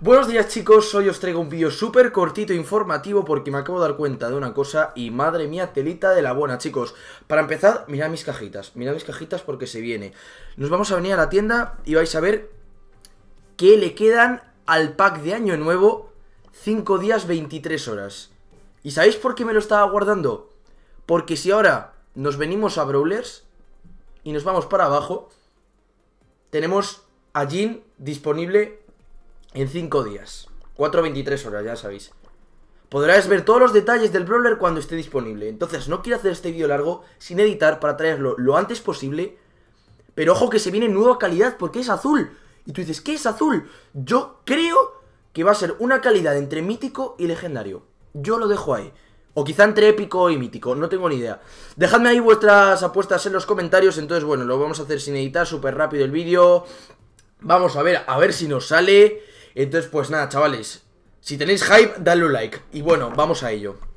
Buenos días chicos, hoy os traigo un vídeo súper cortito e informativo porque me acabo de dar cuenta de una cosa y madre mía, telita de la buena chicos. Para empezar, mirad mis cajitas, mirad mis cajitas porque se viene. Nos vamos a venir a la tienda y vais a ver que le quedan al pack de año nuevo 5 días 23 horas. ¿Y sabéis por qué me lo estaba guardando? Porque si ahora nos venimos a Brawlers y nos vamos para abajo, tenemos a Jin disponible en 5 días. 4.23 horas, ya sabéis. Podrás ver todos los detalles del brawler cuando esté disponible. Entonces, no quiero hacer este vídeo largo sin editar para traerlo lo antes posible. Pero ojo que se viene nueva calidad porque es azul. Y tú dices, ¿qué es azul? Yo creo que va a ser una calidad entre mítico y legendario. Yo lo dejo ahí. O quizá entre épico y mítico, no tengo ni idea. Dejadme ahí vuestras apuestas en los comentarios. Entonces, bueno, lo vamos a hacer sin editar, súper rápido el vídeo. Vamos a ver, a ver si nos sale. Entonces, pues nada, chavales, si tenéis hype, dadle un like. Y bueno, vamos a ello.